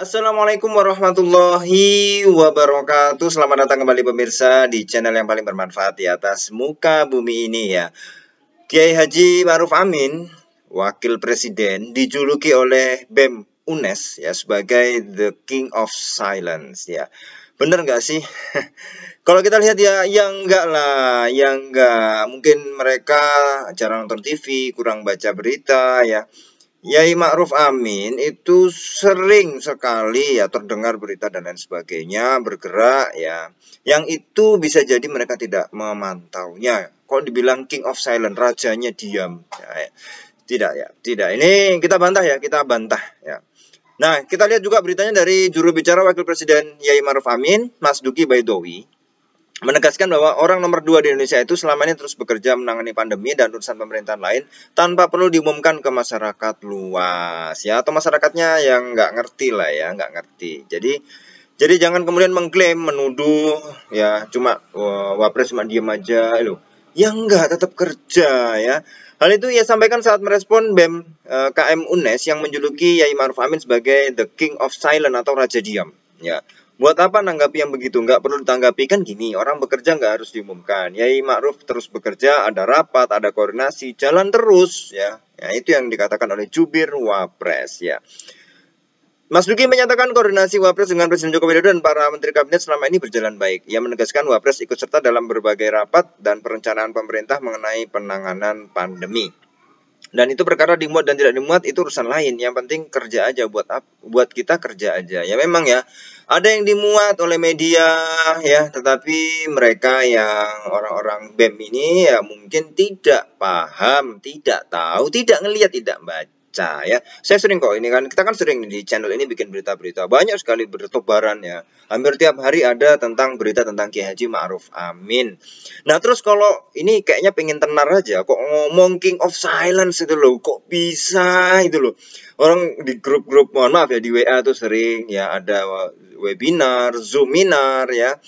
Assalamualaikum warahmatullahi wabarakatuh. Selamat datang kembali pemirsa di channel yang paling bermanfaat di atas muka bumi ini ya. Kiai Haji Maruf Amin, wakil presiden dijuluki oleh BEM UNES ya sebagai the king of silence ya. Bener nggak sih? Kalau kita lihat ya, ya enggak lah, ya enggak. Mungkin mereka jarang nonton TV, kurang baca berita ya Yai Ma'ruf Amin itu sering sekali ya terdengar berita dan lain sebagainya bergerak ya. Yang itu bisa jadi mereka tidak memantaunya. Kalau dibilang King of Silent, rajanya diam. Ya, ya. Tidak ya, tidak. Ini kita bantah ya, kita bantah ya. Nah, kita lihat juga beritanya dari juru bicara Wakil Presiden Yai Ma'ruf Amin, Mas Duki Baidowi menegaskan bahwa orang nomor dua di Indonesia itu selama ini terus bekerja menangani pandemi dan urusan pemerintahan lain tanpa perlu diumumkan ke masyarakat luas ya atau masyarakatnya yang nggak ngerti lah ya nggak ngerti jadi jadi jangan kemudian mengklaim menuduh ya cuma wapres cuma diem aja eh, lo ya enggak tetap kerja ya hal itu ia sampaikan saat merespon BEM eh, KM UNES yang menjuluki Yai Maruf Amin sebagai the king of silent atau raja diam ya Buat apa nanggapi yang begitu? Nggak perlu ditanggapi kan gini, orang bekerja nggak harus diumumkan. Yai Ma'ruf terus bekerja, ada rapat, ada koordinasi, jalan terus ya. ya itu yang dikatakan oleh jubir Wapres ya. Mas Duki menyatakan koordinasi Wapres dengan Presiden Joko Widodo dan para menteri kabinet selama ini berjalan baik. Ia menegaskan Wapres ikut serta dalam berbagai rapat dan perencanaan pemerintah mengenai penanganan pandemi. Dan itu perkara dimuat dan tidak dimuat itu urusan lain. Yang penting kerja aja buat buat kita kerja aja. Ya memang ya. Ada yang dimuat oleh media ya, tetapi mereka yang orang-orang BEM ini ya mungkin tidak paham, tidak tahu, tidak ngelihat, tidak baca baca ya. Saya sering kok ini kan kita kan sering di channel ini bikin berita-berita banyak sekali bertebaran ya. Hampir tiap hari ada tentang berita tentang Kiai Haji Ma'ruf Amin. Nah, terus kalau ini kayaknya pengen tenar aja kok ngomong King of Silence itu loh, kok bisa itu loh. Orang di grup-grup mohon maaf ya di WA tuh sering ya ada webinar, zoominar ya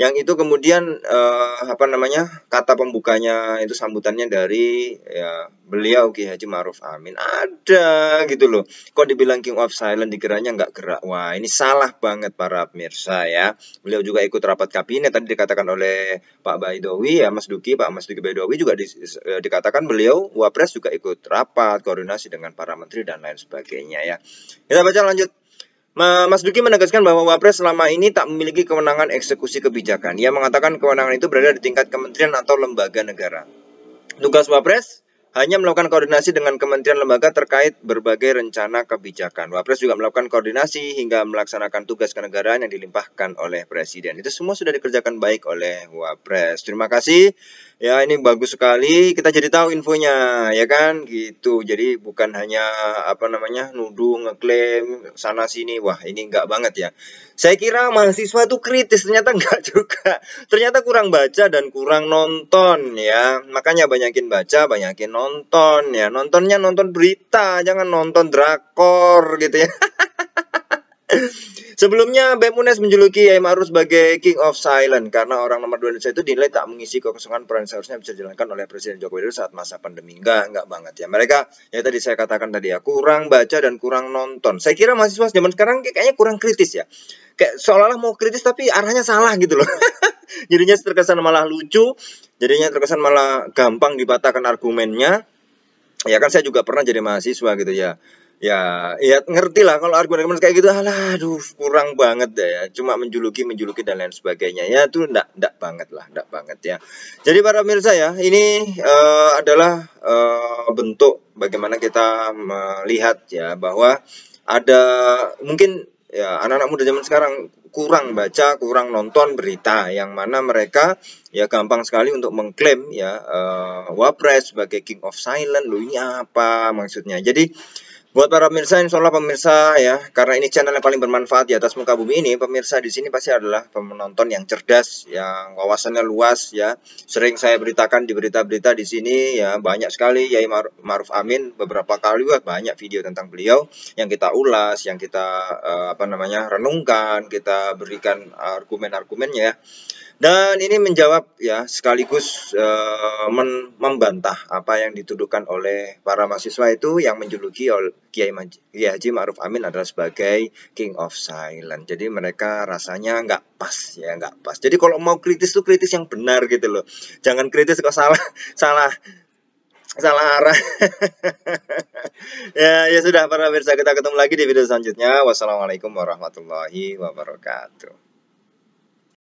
yang itu kemudian eh, apa namanya kata pembukanya itu sambutannya dari ya, beliau Ki Haji Maruf Amin ada gitu loh kok dibilang King of Silent dikiranya nggak gerak wah ini salah banget para pemirsa ya beliau juga ikut rapat kabinet tadi dikatakan oleh Pak Baidowi ya Mas Duki Pak Mas Duki Baidowi juga di, eh, dikatakan beliau Wapres juga ikut rapat koordinasi dengan para menteri dan lain sebagainya ya kita baca lanjut Mas Duki menegaskan bahwa Wapres selama ini tak memiliki kewenangan eksekusi kebijakan. Ia mengatakan kewenangan itu berada di tingkat kementerian atau lembaga negara. Tugas Wapres hanya melakukan koordinasi dengan kementerian lembaga terkait berbagai rencana kebijakan. Wapres juga melakukan koordinasi hingga melaksanakan tugas kenegaraan yang dilimpahkan oleh presiden. Itu semua sudah dikerjakan baik oleh Wapres. Terima kasih. Ya, ini bagus sekali. Kita jadi tahu infonya, ya kan? Gitu. Jadi bukan hanya apa namanya nuduh, ngeklaim sana sini. Wah, ini enggak banget ya. Saya kira mahasiswa itu kritis, ternyata enggak juga. Ternyata kurang baca dan kurang nonton ya. Makanya banyakin baca, banyakin nonton nonton ya nontonnya nonton berita jangan nonton drakor gitu ya Sebelumnya, Bem Unes menjuluki Yai Ma'ruf sebagai King of Silent karena orang nomor dua Indonesia itu dinilai tak mengisi kekosongan peran seharusnya bisa dijalankan oleh Presiden Joko Widodo saat masa pandemi. Enggak, enggak banget ya. Mereka, ya tadi saya katakan tadi ya, kurang baca dan kurang nonton. Saya kira mahasiswa zaman sekarang kayaknya kurang kritis ya. Kayak seolah-olah mau kritis tapi arahnya salah gitu loh. Jadinya terkesan malah lucu, jadinya terkesan malah gampang dibatalkan argumennya ya kan saya juga pernah jadi mahasiswa gitu ya ya ya ngerti lah kalau argumen-argumen kayak gitu alah aduh kurang banget deh ya cuma menjuluki menjuluki dan lain sebagainya ya itu ndak ndak banget lah ndak banget ya jadi para pemirsa ya ini uh, adalah uh, bentuk bagaimana kita melihat ya bahwa ada mungkin ya anak-anak muda zaman sekarang kurang baca, kurang nonton berita yang mana mereka ya gampang sekali untuk mengklaim ya uh, Wapres sebagai king of silent. Loh ini apa maksudnya? Jadi Buat para pemirsa, insya Allah pemirsa ya, karena ini channel yang paling bermanfaat di atas muka bumi ini, pemirsa di sini pasti adalah penonton yang cerdas, yang wawasannya luas ya. Sering saya beritakan di berita-berita di sini ya, banyak sekali Yai Maruf Amin beberapa kali wah, banyak video tentang beliau yang kita ulas, yang kita eh, apa namanya renungkan, kita berikan argumen-argumennya ya. Dan ini menjawab ya sekaligus e, men membantah apa yang dituduhkan oleh para mahasiswa itu yang menjuluki Kiai ya, Haji Ma'ruf Amin adalah sebagai King of Silent. Jadi mereka rasanya nggak pas ya nggak pas. Jadi kalau mau kritis tuh kritis yang benar gitu loh. Jangan kritis kok salah salah salah arah. ya ya sudah para pemirsa kita ketemu lagi di video selanjutnya. Wassalamualaikum warahmatullahi wabarakatuh.